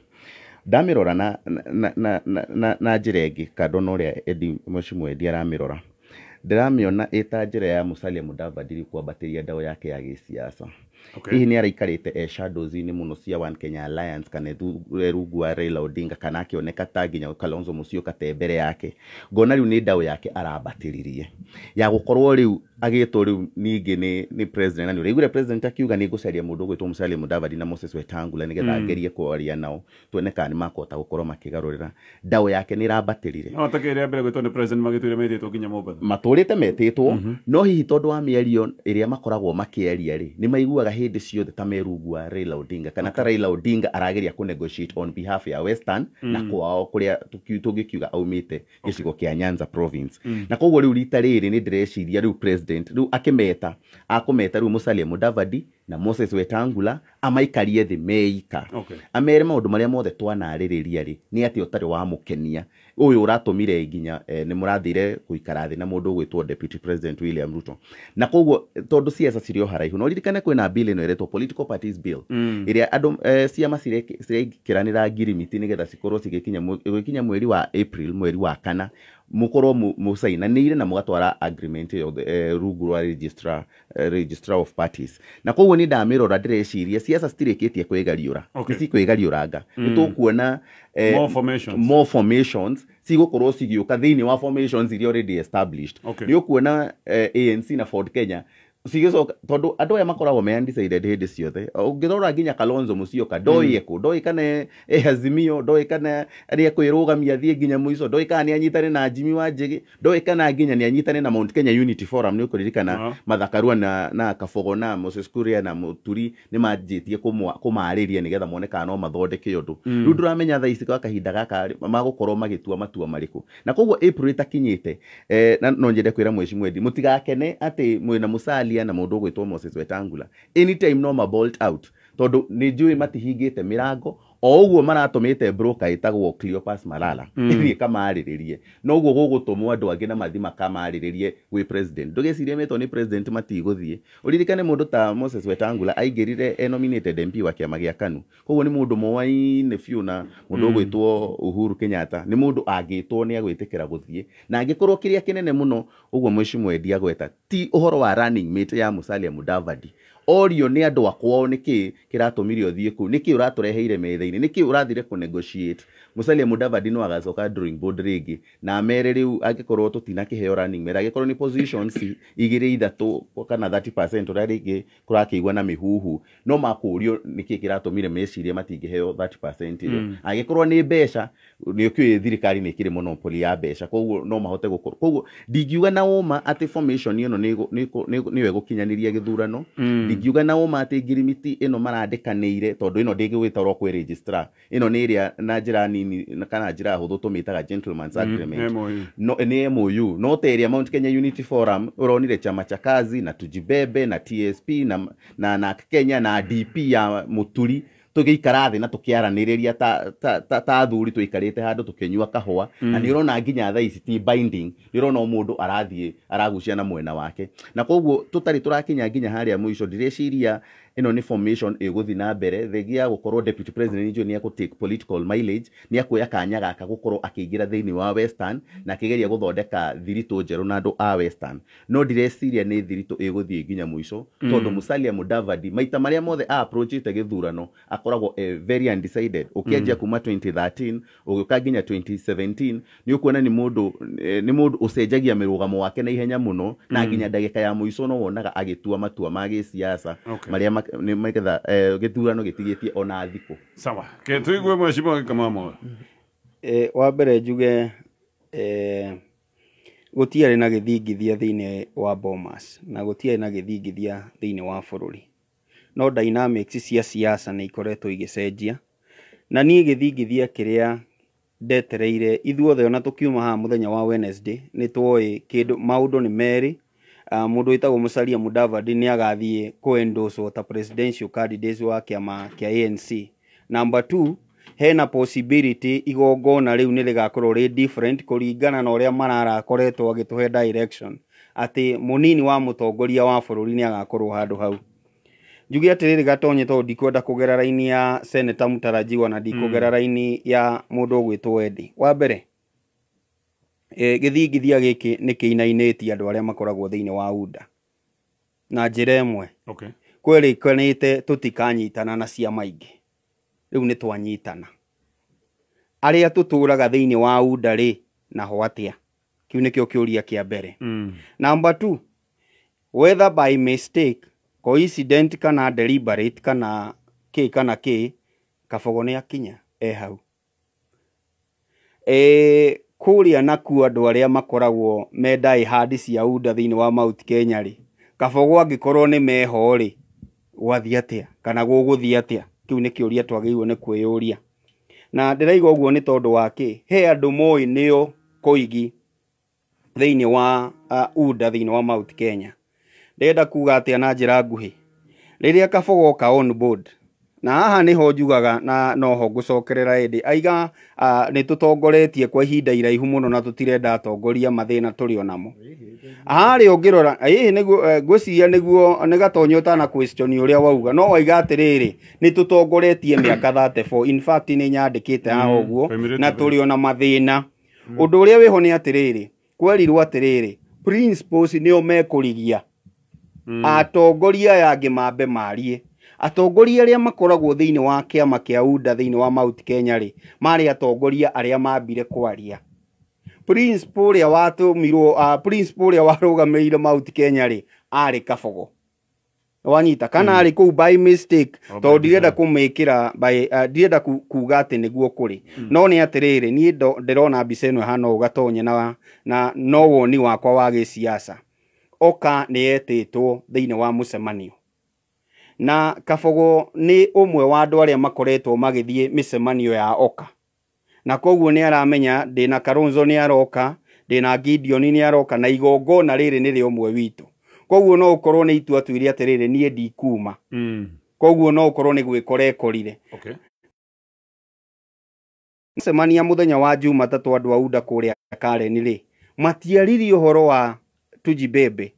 Speaker 2: ndamirora na na na na na njĩra ĩngĩ kando na ũrĩa edi mheshimiwa edi aramĩrora ona ä ta ra ya Musalia kwambatä kwambatĩria ndaå yake ya gä okay. hihi nä araikarä e shadows må no cia One Kenya Alliance kana rungu e wa Raila Odinga kana oneka ta nginya Kalonzo Musyoka te mbere yake ngona u nä ndaå yake arambatĩririe ya rä u agätwo riu ningi ni ni president na nä president akiuga ni gucaria mundu må ndå Mudavadi na moses wetangula nä getha mm. ngerie kwaria nao tuone kana nä makota gå makigarurira dawo yake ni rabatirire
Speaker 1: no takere mbere gwä ni president magitwire tuire metä two nginya mombatha
Speaker 2: matå rä te metä mhm. no hihi tondå wa mä iria makoragwo makieria ri ni maiguaga hindi ndä ciothe ta merungua raila odinga kana ta raila odinga arageria ku negotiate on behalf ya western mm. mm na kwao kuria rä aumite gicigo ngä kiuga aumä te gä cigo nyanza province na koguo riu u rita rä rä nä ndä reciria president riu akimeta akumeta riu musalia davadi na moses wetangula amaikarie the meika okay. amere maå ndå mothe twana rä ri ni ati atä wa mukenia uyu uratumire nginya eh, ni murathire rathä thi na mundu ndå deputy president william ruto na kogwo tondu ciaca cirä haraihu no ririkane kwä na bill ino no political parties bill mm. ä adu a andå eh, ciama cirekä ranä ra ngirimiti ni getha cikorwo cigä mweri wa april mweri wa kana mukorwo mucainanä na mugatwara agreement yo eh, rungu rwa registrar, eh, registrar of parties na koguo nä ndamä rora ndä reciria ciaca citirä kä tie kwä gariå ra okay. cikwä gariå ranga mm. nä kuona eh, more formations, more formations cigukorwo cigä å ka thä wa formations iria already established okay. nä å kuona eh, anc na ford kenya cigicoka tondu andu aya makoragwo me undecided hindi ciothe ungithora nginya kalonzo mucioka ndoi hmm. eku ndoi kana e, e azimio ndoi kana ari ekwirugamia thie nginya muico ndoi kana ni anyitane na jimi wa jigi ndoi kana nginya ni anyitane na Mount Kenya Unity Forum ni ukuririkana mathakarua na na kabogo na Moses Kuria na muturi ni manjitie kumariria ni getha moneka no mathondeke undu hmm. riu nduramenya thaa ici kwa kahinda gaka magukorwo magitua matua mariku na kogwo April itakinyite eh, na no nyende kwira mweci mwendi mutigakene ati mwina musali aria na mundu ugwitwo Moses Wetangula anytime no ma bolt out tondu ni njui matihingite mirango oguo uguo maratumite broker itagwo Cleopas Malala mm. kama aririe no guo gugutumwo andu angi na kama aririe we president doge ndugicirie meto ni president mati matiguthie uririkane mundu ta Moses Wetangula aigerire e nominated MP wa kiama gia KANU koguo ni mundu mowaine biu na mundu ugwitwo mm. Uhuru Kenyatta ni mundu angitwo ni agwitikira guthie na angikorwo kiria kinene muno uguo mwishi mwendi gweta ti uhoro wa running mate ya Musalia Mudavadi orio nä andå akwao nä kä kä ratå mire å thiä kå urathire nä kä å ratå reheire inä nä kä å rathire negotiate musalia mudavadi no agacoka drawing board rigi na amere riu angikorwo tutina kiheo running mate angikorwo ni positions igiri ithatu kana 30% uria ringi kurakigwa na mihuhu no makurio niki kiratumire mecirie matingiheo 30% mm. angikorwo ni mbeca ni ukiwi thirikari ni kire monopoli ya mbeca koguo no mahote gukorwo koguo ndingiuga na uma ati formation ino ni we gukinyaniria githurano mm. ndingiuga na uma ati ngirimiti ino marandikaniire tondu ino ndingigwitara kwi registrar ino ni iria na njira Mm, agreement kana njira huthu tumitaga gentleman's agreement mm, no, ni MOU no teria Mount Kenya Unity Forum uronire chama cha kazi na tujibebe na TSP na na, na Kenya na DP ya muturi tugiikara thä na tå kä aranä ta, ta, ta, ta thuri twä ikarä te handå tå mm. na ni å rona nginya thai city binding ni å rona å må aragucia na mwena wake na koguo tutari turakinya nginya harä a må ico ino ni formation ĩgũthiĩ na mbere thegia gũkorwo deputy president njo nĩ akũ take political mileage nĩ akuoya kanya gaka gũkorwo akigira thĩinĩ wa western na kigeria guthondeka thiritũ njerũ na ndu a western no dire ndireciria ni thiritũ ĩgũthiĩ nginya mũico mm. tondũ musalia mudavadi maita maria mothe a approach ite githurano akoragwo eh, very undecided ũkĩanjia mm. kuma 2013 ũgĩũka nginya 2017 ni ukuona ni mũndũ ni e, nĩ mũndũ ũcenjagia mĩrũgamo wake na ihenya muno na mm. nginya dagika ya mũico no wonaga agitua matua ma gĩsiasa okay. marĩa nĩmagetha eh, gĩthurano gĩtigĩtie ona thikũ
Speaker 1: sawa tũigue mheshimiwa gĩkamamoa
Speaker 4: eh, wa mbere njuge eh, gũtiarĩ na gĩthingithia thĩinĩ wa Bomas na gũtiarĩ na gĩthingithia thĩinĩ wa bũrũri no dynamics cia siasa nĩ ikoretwo igĩcenjia na niĩ gĩthingithia kĩrĩa ndetereire ithuothe ona tũkiuma haha mũthenya wa Wednesday nĩ tũĩ kĩndũ maũndũ nĩ merĩ uh, ah, mundu witagwo musalia mudavadi ni agathiä kuendoswo ta presidential candidates wa kiama kia anc namba two hena possibility igongona riu ni rigakorwo ri different kuringana na uria marara akoretwo agituhe direction ati munini wa mutongoria wa bururi ni agakorwo handu hau njuge atiriri gatonye tondu ndikwenda kugera raini ya seneta mutarajiwa na ndikugera mm. raini ya mundu ugwitwo endi wa mbere kä inainä nĩ andå arä a makoragwo thĩinĩ wa UDA na njĩra kanä te tå tikanyitana na ciama rä u nä twanyitana arĩa tũtũũraga thĩinĩ wa UDA rĩ naho atĩa kĩu nĩkĩo kĩũria kĩa mbere mm. namba two whether by mistake coincident kana deliberate kana kĩ kana kä kabogo nä akinya ehau hau e, kũrĩa nakuo andũ aria makoragwo menda ihandi cia UDA thini wa Mount Kenya ri kabogo angĩkorwo ni meho ri wathia tia kana gũgũthiĩ atĩa kĩu nĩ kĩũria twagĩrĩirwo ni kuiuria na ndĩraiga guo ni tondu wa he andũ moi nĩo koigi thini wa uh, UDA thini wa Mount Kenya ndĩrenda kuga atĩa na njĩra nguhi riria kabogo ka on board na haha ho njugaga na noho ngũcokerera ĩndĩ aiga nĩ tũtongoretie kwa ihinda iraihu no na tũtirenda atongoria mathĩna tũrĩ onamo harĩa ũngĩrora ĩhĩ nĩguo e, ngwĩciria nĩguo nĩ gatonyo ũtana question ũrĩa wauga no waiga atĩrĩrĩ nĩ tũtongoretie mĩaka thate fo in fact mm-hmm. mm-hmm. nĩ nyandĩkĩte haha ũguo na rä ona wä ho nä atä rä rä kwerirwo atĩrĩrĩ principles nĩo rigia mm-hmm. atongoria aya angĩ mambe mariä atongoria arĩa makoragwo thĩinĩ wa kĩama kĩa UDA thĩinĩ wa Mount Kenya rĩ marĩ atongoria arĩa mambire kwaria principal ũrĩa watũmirwo uh, principal ũrĩa warũgamĩrĩire Mount Kenya rĩ arĩ kabogo wanyita kana hmm. arĩ kũu by mistake oh, tondũ ndirenda kũmĩkĩra ah, ndirenda kuga atĩ nĩguo kũrĩ mm. no nĩ atĩrĩrĩ niĩ ndĩrona mbica ĩno hana ũgatonye na, na no woni wakwa wa gĩciaca oka nĩ etĩtwo thĩinĩ wa mũcemanio na kabogo nä å mwe wa andå arä a makoretwo magä thiä mä cemanio ya oka na koguo nä aramenya ndä na karunzo nä aroka ndä na gideoni nä aroka na igongona rä rä nä rä å mwe witå koguo no å korwo nä itua tuire atä rä rä niä ndikuma mm. koguo no å korwo nä gwä kora okay. cemania må thenya wa juma jumatatå andå auda kå rä a karen rä matiaririe å horo wa tujibebe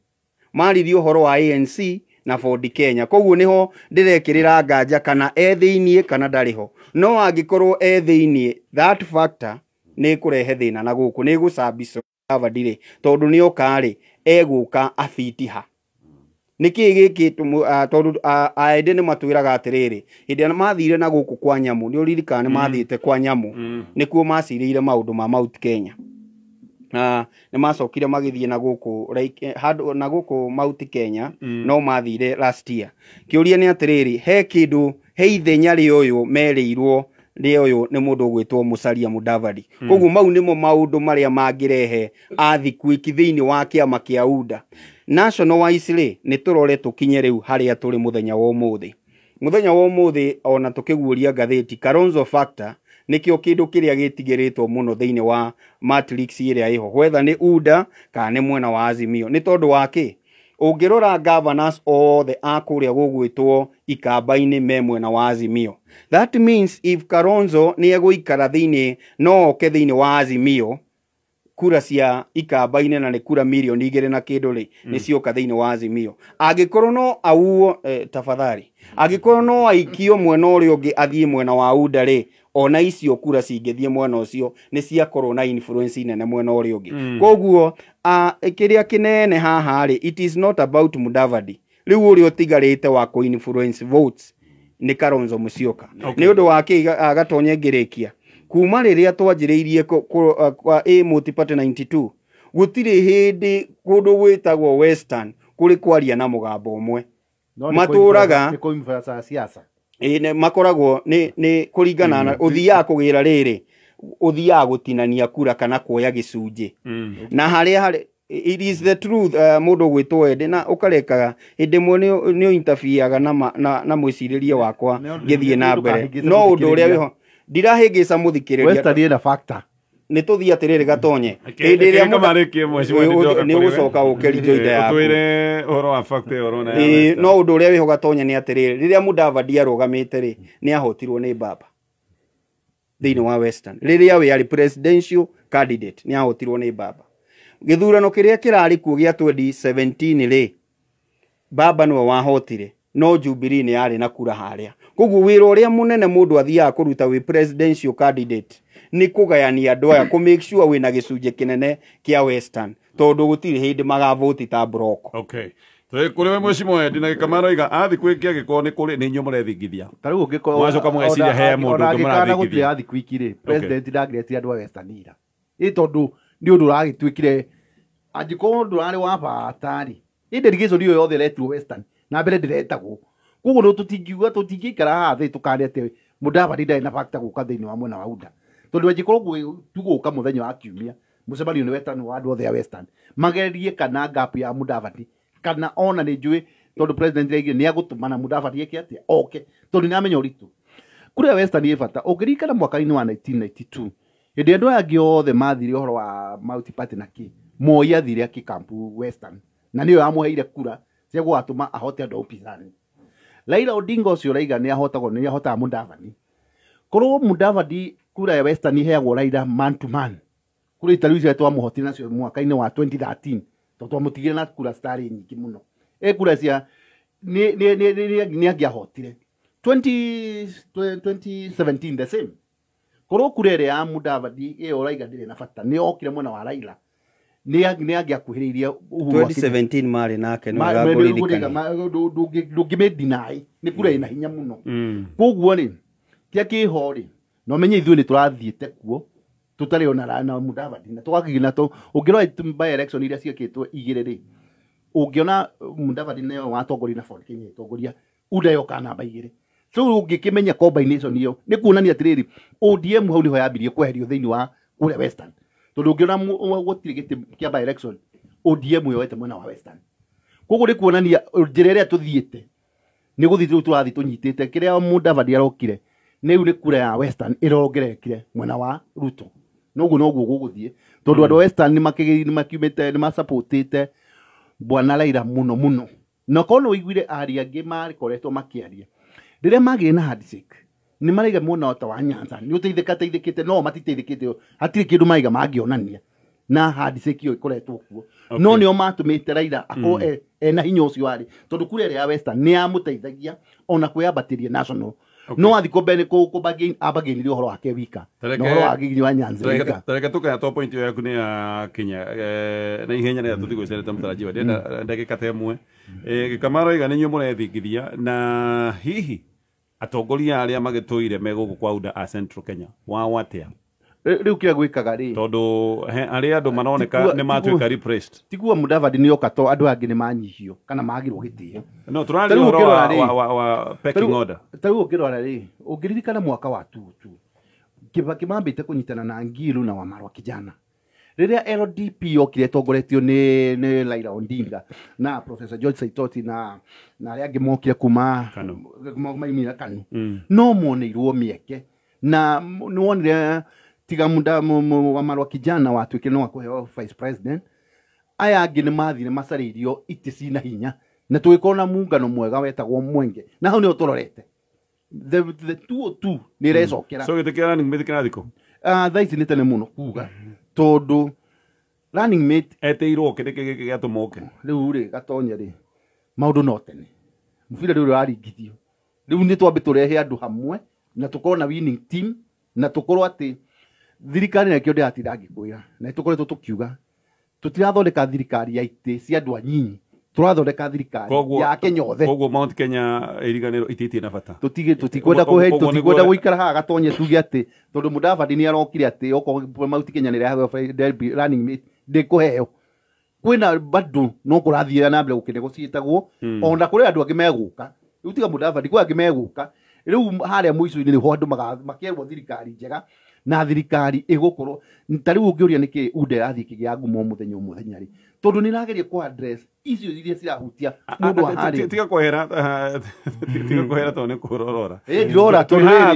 Speaker 4: maririe å horo wa anc nabenyakoguo nä ho ndä rekä rä ra nganja kana ethä iniä kana ndarä ho no angä korwo e thä iniä nä kå rehe thä na na gå kå nä gå tondå nä okarä egå ka ai nä kä gä andä nä matwä raga atä rä rä ädä mathire na gå kå kwanyamå nä å ririkaa nä mathi te kwanyamå mm. mm. nä kuo macirä ire maå ndå ma meny nä macokire magä na gå like, kå eh, na gå kå mauti kenya mm. no mathire last year kä å ria nä atä rä rä he kä ndå he ithenya rä å yå merä irwo rä å yå nä må ndå å gwä two må caria må mm. koguo mau nä mo maå ndå marä a mangä rehe athikuiki thä inä wa kä ama kä auda national wise nä tå rore tå kinye rä u harä a tå rä må thenya wa må thä må thenya wa må thä ona tå kä guå ria ngathä ti nikio kindu kiria gitigiritwo muno thiini wa matrix iria iho whether ni uda kana ni mwena wa azimio ni tondu wa ungirora governors othe a kuria gugwitwo ikamba-inä me mwena wa azimio that means if karonzo nä egåikara thä no oke thä wa azimio kura cia ikamba-inä na ni kura mirioni igä na kindu ri rä nä mm. cioka thä wa azimio angä korwo no auo eh, tafadhari angä no aikio mwena å ungi å mwena wa uda ri ona icio kura cingithie mwena ucio ni ciakorwo na influence nene mwena uria ungi mm. koguo uh, kiria kinene haha ri it is not about mudavadi riu uri utigarite wa ku influence votes ni karonzo musioka okay. ni undu wake agatonye ngirikia kuma riria twanjiriirie kwa a multiparty 92 gutire hindi kundu gwitagwo western kuri kwaria na mugambo umwe maturaga makoragwo nä kå ringana å mm. thiaga kå gä ra rä rä å gå tinania kura kana kuoya gä cunjä mm. na harä a it is the truth uh, må gwĩtwo ende na ũkarekaga hĩndĩ ĩmwe ni ũintabiaga na, na, na mwiciririe wakwa githie na mbere no ũndå ũrĩa wĩho ndirahĩngĩca må thikĩrĩria nä tå thiä atä rä rä gatonye hä ndä ä rä a nä å gå coka å keri njo inda yaku no å ndå å rä a wä ho gatonye nä atä rä rä rä rä a mudavadi arå gamä te rä nä ahotirwo nä baba thä inä wa western rä rä a wä arä presidential candidate nä ahotirwo nä baba gä thurano kä rä a kä rarä kuo gä a 2017 rä baba nä we wahotire no jubiri nä yarä na kura harä a koguo wira uria munene mundu athiaga kuruta wi presidential candidate ni kugayania andu aya ku make sure wina gicunje kinene kia western tondu gutiri hindi magavoti ta broko
Speaker 1: okay kå rä we mweci moendi na gä kama roiga athi kwä kä agä korwo nä kå rä nä inyuä må rethingithia tarä u mwacoka mweciria he må ndå å ngä kana gå thiä
Speaker 4: athikå president
Speaker 3: ndangä retire andå a western ä tondå nä ni ndå å ragä tuä kire angä korwo ndå rarä wa bata rä ä nderigation yothe ĩretirwo western na bele direta retagwo koguo no tutingiuga tutingĩikara haha thĩ tũkaria atĩ mũndavadi ndarĩ na bakta gũka thĩinĩ wa mwena wa uda tondũ angĩkorwo tugũka mũthenya wa kiumia mũcemanio nĩ wetano wa andũ othe a western magerie kana ngapu ya mũndavadi kana ona nĩ njũĩ tondũ president raigire nĩ agũtũmana mũndavadi eke atĩa oke tondũ nĩ amenya ũritũ kuria western ĩ bata ũngĩririkana mwaka-inĩ wa 1992 hĩndĩ andũ aya angĩ othe mathire ũhoro wa multiparty na kĩ moi athire kampu western na nĩyo yamũheire kura cia gũgatũma ahote andũ a upinzani Raila Odinga ucio raiga nä ahotagwo må ahotaga mudavadi korwo mudavadi kura ya western heagwo Raila man to man kuri taru icio twamũhotire nacio mwaka-inĩ wa 2013 to twamutigire na kura stari nyingĩ mũno e kura cia nĩ angĩahotire 2017 the same korwo kura ĩrĩa ya mudavadi ĩyo raiga ndĩrĩ na bata nĩ okire mwena wa Raila nä angä akuhä rä irie
Speaker 4: marä nake
Speaker 3: ndå ngä mä ndinai nä kura ä mm. na hinya må no koguo rä tia kä ho rä na å menye ithuä nä tå rathiä te kuo tå tarä onana mudavadina tå gakigina tå å ngä rora iria ciäkä two igä rä rä å ngä ona mudavadina yo watongoria na forkenya tongoria unda yoka namba igä rä rä u å ngä kä menya combination ä yo nä kuonania atä rä rä odm hau nä ho yambirie kweherio thä inä wa kå rä western tondu ngiona gutire giti kia by election ODM yoete mwena wa Western koguo ni kuonania njira iria tuthiite ni guthi tu turathi tunyitite kiria mudavadi arokire ni u ni kura ya Western irongerekire mwena wa Ruto noguo noguo guguthie tondu andu Western ni makigiri ni te ni masupportite bwana Raila muno no na korwo ni iguire aria angi marikoretwo makiaria riria magire na handshake nä maraiga mwona ota wa nyanza nä å teithä teithä te no matiteithä kä te hatirä kä ndå maraiga mangä onania na handiceki ä koretwo kuo okay. no nä o matå mä te raira akorwo mm. ena hinya å cio arä tondå kura ä ya western nä yamå teithagia ona kwä ambatä rie national Okay. no athikå mbere kå ambaginire å horo wake wika na å horo wagigiri wa nyanzireka
Speaker 1: tå kaya to point yaku nä ya kinya eh, na ihenya nä tå thi gå cerete må hmm. taranjia hmm. ndagä kata ä mwe gä eh, kamaro iga nä nyuä må rethingithia na hihi atongoria aria magĩtũire meguku kwa UDA a Central Kenya wao watia rä u kä rä gwä kaga rä tondå arä andå maroneka nä matuä ka tiguo mudavadi
Speaker 3: nä oka to andå angä nä manyihio kana rwo gä tä
Speaker 1: no tå rarä å
Speaker 3: wa tarä u å ngä rora rä å ngä ririkana mwaka wa tutu kä mambä te kå nyitana na ngiru na wamarwa kijana riria LDP yokire tongoretio ni ni Raila Odinga na Professor George Saitoti na na aria angä mokire kuma maimira kanu mm. no moneirwo mieke na niwonire tiga muda wa marwa kijana watuike no akuheo vice president aya angä ni mathire irio iti cina hinya na korwo na mungano mwega wetagwo mwenge na hau nio turorete the, the 202 ni recokera mm. so
Speaker 1: nä
Speaker 3: Ah, thaa nä tene må no kuga mm-hmm. tondå etäirwo kä rä gä tå moke rä u rä gatonye rä maå ndå no tene må bira rä u rä waringithio rä u nä twambä tå rehe andå hamwe na tå korwo na na tå korwo atä thirikari o ndä ratinda ngä kwä ra na nä tå koretwo tå kiuga tå tirathondeka thirikari ya itä cia andå anyinyi turathondeka thirikari ya Kenya
Speaker 1: othe koguo Mount Kenya iriganiro ititie
Speaker 3: na bata tutige tutikwenda kuhe tutikwenda guikara haha gatonye tuge ati tondu mudavadi ni arokire ati oko Mount Kenya ni rehaga derby running mate ndikuheo kwina bado no kurathie na mbere gukinegocietagwo hmm. ona kuri andu angi meguka riu mudavadi kwi angi meguka riu haria muico-ini niho andu makierwo thirikari njega na thirikari igukorwo ta ungiuria niki unde athii kigia ngumo muthenya muthenya ri tondu nirageria ku address icio iria cirahũtia mundu ahari
Speaker 1: tiga kuhera tiga kuhera to ni kurorora ä ndirora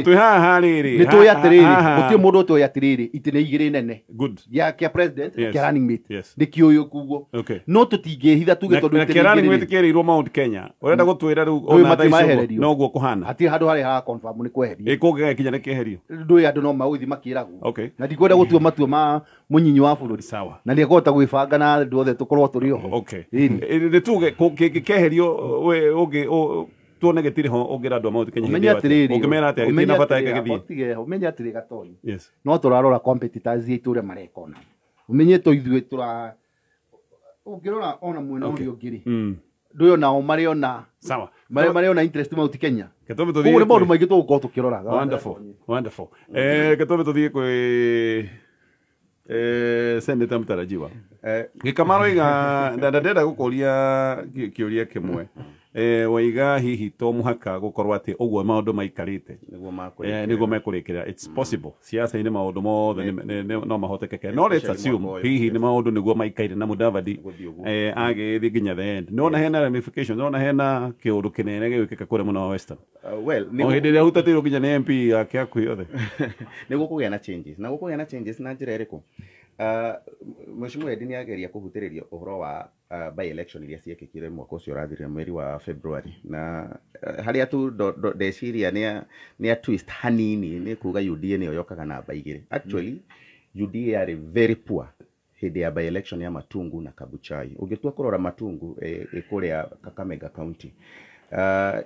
Speaker 1: twä haha harä nä tå atä rä rä gå tirä må ndå tå atä rä rä
Speaker 3: itä nä igä ya kä president kä nä kä å yå kuguo no tå tingä hitha tuge tondå kä rä irwo mount kenya å
Speaker 1: renda gå twä ra rä no
Speaker 3: noguo kå hana atirä handå harä ha nä kweherio ä kå ngä gakinya nä keherio ndå andå no magå thi makä na ndikwenda gå matua ma må wa bå rå na nä ekåhota gwä na andå othe tå korwo tå rä
Speaker 1: Eh, eh, tuge kĩkeherio uh, ũngĩ tuone gĩtirĩ ho ũngĩra andũ a mauti kenya ũngĩmera atĩa gĩtirĩ na bata yake
Speaker 3: gĩthiĩ ũmenye atĩrĩ gatori no tũrarora competitors itũ ũrĩa marekona ũmenye tũ ithuĩ tũra ũngĩrora ona mwena ũrĩa ũngĩ rĩ mm. ndũĩ onao marĩ ona marĩ ona interest mauti kenya
Speaker 1: koguo nĩ maũndũ
Speaker 3: maingĩ tũgũkorwo tũkĩroraga wonderful
Speaker 1: wonderful eh ketome tũthiĩ kwĩ eh seneta mutarajiwa eh gikamaro iga å ria kä mwe eh, waiga hihi to muhaka gukorwo ati uguo maundu maikarite niguo eh, mekurikira it's mm. possible ciaca-ini maundu mothe no mahotekeke no let's assume hihi ni maundu niguo maikaire na mudavadi eh, agithi nginya the end nona hena ramification nona hena kiundu kinene gigwikika kuria muno wa western
Speaker 2: uh, well o hindi ria
Speaker 1: hutatirwo nginya ni mp ake aku yothe
Speaker 2: niguo kugia na changes na gukugia na changes na njira iriku Eh, mheshimiwa Edi nĩageria kũhutĩrĩria ũhoro wa uh, by election iria ciekĩkire mwaka ũcio ũrathirire mweri wa February na uh, harĩa tu ndeciria nĩ a twist hanini ni kuga UDA nĩyo yokaga namba igĩrĩ actually mm. UDA are very poor hĩndĩ ya by election ya Matungu na Kabuchai ũngĩtua kũrora Matungu ĩ e, eh, kũrĩa Kakamega county Uh,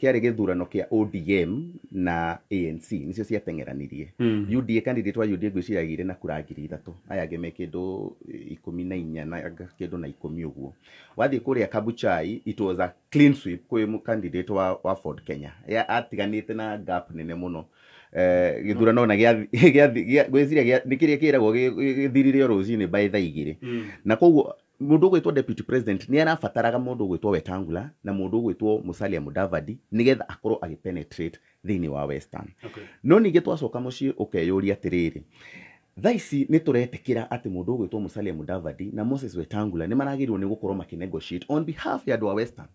Speaker 2: kĩarĩ gĩthurano kĩa ODM na ANC nĩcio ciateng'eranirie mm. UDA candidate wa UDA ngwĩciria agĩire na kura ngiri aya angĩ me kĩndũ ikũmi na inya na kĩndũ na ikũmi ũguo wathiĩ kũrĩa Kabuchai it was a clean sweep kwĩ candidate wa, wa Ford Kenya ya atiganĩte na gap nene mũno uh, gĩthurano na gwĩciria nĩ kĩrĩa kĩragwo gĩthirire rũcinĩ by thaa igĩrĩ hmm. na koguo mundu ugwitwo deputy president ni arabataraga mundu ugwitwo wetangula na mundu ugwitwo musalia mudavadi nigetha akorwo agipenetrate thiini wa western okay. no ningi twacoka mucii ukeyuria atiriri thaa ici nä tå retäkä atä må ndå å gwä two musalia mudavadi na moses wetangula nä maragä rirwo nä gå korwo makä on behalf ya andå a western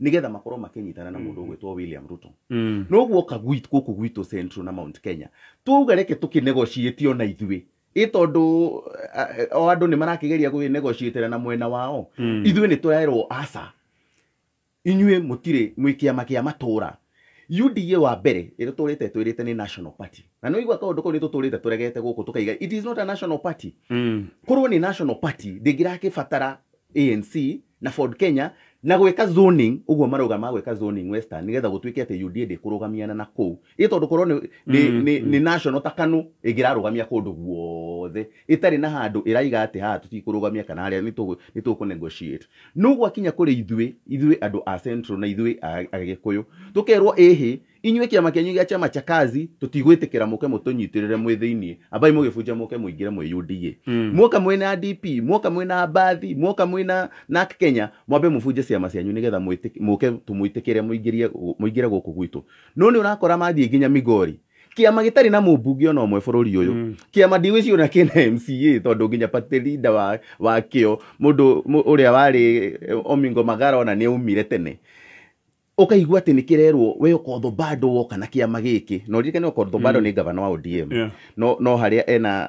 Speaker 2: nä getha makorwo makä nyitana na må mm. ndå å gwä two william ruto mm. no guoka gå kå gwitå central na mount kenya tuuga reke tå kä tio na ithuä ä tondå eh, o andå nä marakägeria gwä negocitera na mwena wao mm. ithuä nä tå rerwo asa inyuä må tirä mwä kä ama kä a matå ra UDA wa mbere ä tå rä te twä rä te nä national party na nä igua kaå ndå ko nä tå tå rä te tå regete gå kå tå kaiga it is not a national party mm. korwo nä national party ndä ngä rakä batara anc na ford kenya na gweka zoning uguo maruga ma gweka zoning western nigetha gutwike ati UDA ndikurugamia na ku i tondu korwo ni, mm, ni, mm. ni national takanu kanu ingirarugamia kundu guothe itari na handu iraiga ati haha kurugamia kana ari ni tuku negotiate no gwakinya kuri ithwe ithwe andu a central na ithwe agikuyu tukerwo ihi inyue kiama kĩanyu gĩa chama cha kazi tũtigwĩtĩkĩra mũke mũtũnyitĩrĩre mwĩ thĩiniĩ ambai mũgĩbunja muke mũingĩre mwĩ UDA mm. muoka mwĩ na DP muoka mwĩ na Abathi muoka mwĩ na NARC Kenya mwambe mũbunje ciama cianyu nĩgetha muke tũmwĩtĩkĩre mũingĩrie mũingĩre gũkũ gwitũ no nĩ urakora mathiĩ nginya Migori kiama gĩtarĩ na mũmbunge ona mwe bũrũri uyu mm. kiama ndigwĩci ona kĩna MCA tondũ nginya patirida wa wakio mũndũ ũrĩa warĩ Omingo Magara ona ni aumire tene ukaigua atä nä kä rerwo we okodho bado woka na kä ama gä kä na å ririkane okodho bado nä mm. ngavana wa odm no, no harä a ena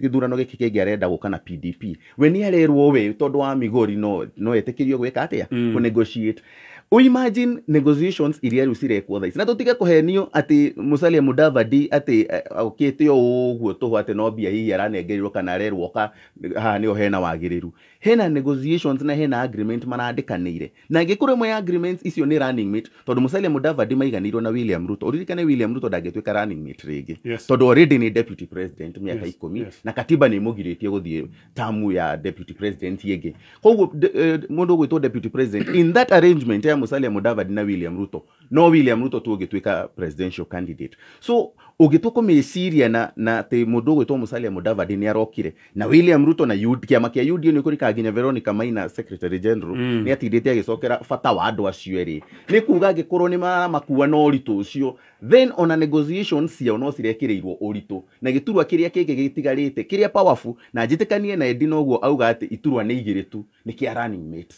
Speaker 2: gä thurano gä kä kä ngä arenda gå ka na pdp we nä arerwo we tondå wa migori no, no etä kä rio gwä ka atä a kå mm. negotiate uimagine negotiations iria rä u cirekwo thaici na tå tige kå henio atä musalia mudavadi atä eh, okä te å guo tå ho atä no mbia hihi aranengerirwo kana arerwo ka haha nä o hena wagä rä ru hena negotiations na hena agreement marandä kanä na angä korwo ya agreements icio ni running mate tondå musalia mudavadi maiganä na william ruto uririkane william ruto ndangä tuä ka running mate rä yes. tondå already nä deputy president mä aka yes. ikå na katiba nä må girä tie gå thiä tamu ya deputy president ä ngä koguo eh, må ndå å gwä deputy president in that arrangement ya Musalia Musalia Mudavadi na William Ruto no William Ruto tu ugituika presidential candidate so ugituko syria na na te mundu ugwitwo Musalia Mudavadi ni arokire na William Ruto na UD kiama kia UD ni kuri kaginya Veronica Maina secretary general mm. ni atindite agicokera bata wa andu acio eri ni kuga angikorwo ni marakua na uritu ucio then ona negotiations ciao no cirekirirwo uritu na giturwa kiria kingi gitigarite kiria powerful na njitikanie na Edi noguo auga ati iturwa ni igire tu ni kia running mate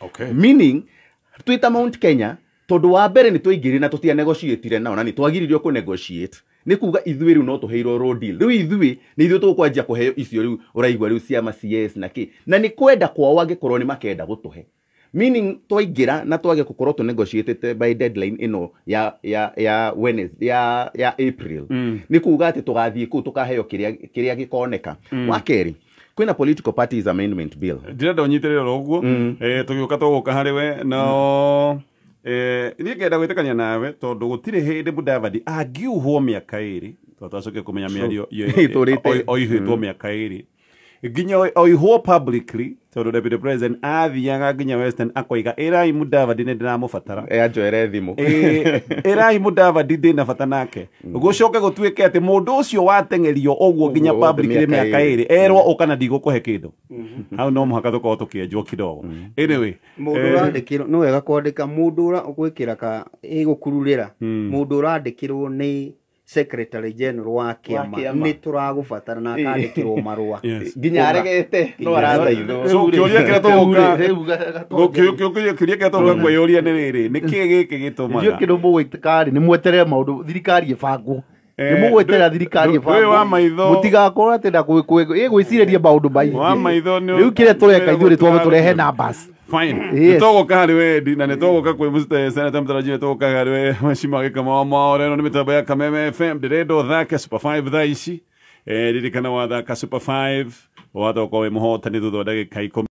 Speaker 2: okay meaning twita Mount Kenya tondu wa mbere ni twaingirire na tutia negotiate nao na ni twagiririo ku negotiate ni kuga ithwe rä no tå heirwo rä u ithuä nä ithuä tå kwanjia kå heo icio rä u å raigua rä ciama cs na ki na ni kwenda kwa angä korwo ni makenda gå tå he meaning twaingä na twage gå korwo negotiate negotiated by deadline ino ya ya ya Wednesday, ya ya april mm. nä kuga atä tå ku kå u tå kaheo kä
Speaker 1: rä a
Speaker 2: mm. wa kwina political parties amendment bill
Speaker 1: ndirenda ũnyitĩrĩra ũguo mm. tũgĩũka ka harä we no niĩ ngenda gwĩtĩkania nawe tondũ gũtirĩ hĩndĩ mũdavadi angiuhwo mĩaka ĩrĩ tondũ twacoke kũmenya mĩario oihĩtwo mm. mĩaka ĩrĩ nginya oihwo publicly tondu deputy president athiaga nginya western akoiga irai ndä ni ndiramubatara anjoere thimu irai mudavadi ndina bata nake mm. gucoke gutuike ati mundu ucio watengerio guo nginya publicly ä rä erwo ukana ndigukuhe kindu mm-hmm. hau no muhaka tukorwo tukienjwo kidogo mm-hmm. anyway
Speaker 4: mundu urandikirwo eh, ni wega kwandika mundu ura gwikira ka igũkururĩra mundu hmm. urandikirwo nĩ secretary general wa kiama ni tå batara na kandi kä rwo ginya a aregete no arathaithå kä å ria kä rä
Speaker 1: a tågå kyo kyo kyo nä rä rä nä kä gä kä gä tå maga kä rä må gå mu
Speaker 3: nä ni maå maudu thirikari ĩbangwo ni mu wetera thirikari we wa maitho mutiga tigakorwo tenda ku ku gwä gwiciria maå bai wa maitho ni kä rä a tå reka ithuä rä twambe
Speaker 1: fine yes. nitogoka harä wendi na nitogoka kwä senata mtaraji nitogoka harä nä mä tambo ndä renda thake thaa ici eh, wathaka wathaka å korwo wä må hotani thutha wa ndagä ka ikå